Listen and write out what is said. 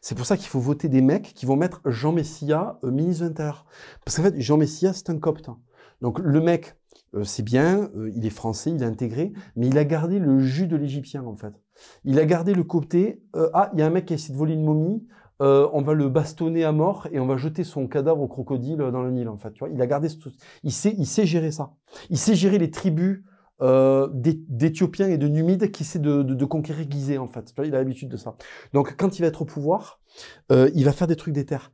C'est pour ça qu'il faut voter des mecs qui vont mettre Jean Messia euh, ministre de Parce qu'en fait, Jean Messia, c'est un copte. Donc le mec, euh, c'est bien, euh, il est français, il est intégré, mais il a gardé le jus de l'Égyptien, en fait. Il a gardé le côté, euh, ah, il y a un mec qui a essayé de voler une momie, on va le bastonner à mort et on va jeter son cadavre au crocodile dans le Nil, en fait. Tu vois, il a gardé, ce... il, sait, il sait gérer ça. Il sait gérer les tribus euh, d'Éthiopiens et de Numides qui essaient de, de, conquérir Gizeh, en fait. Il a l'habitude de ça. Donc, quand il va être au pouvoir, euh, il va faire des trucs des terres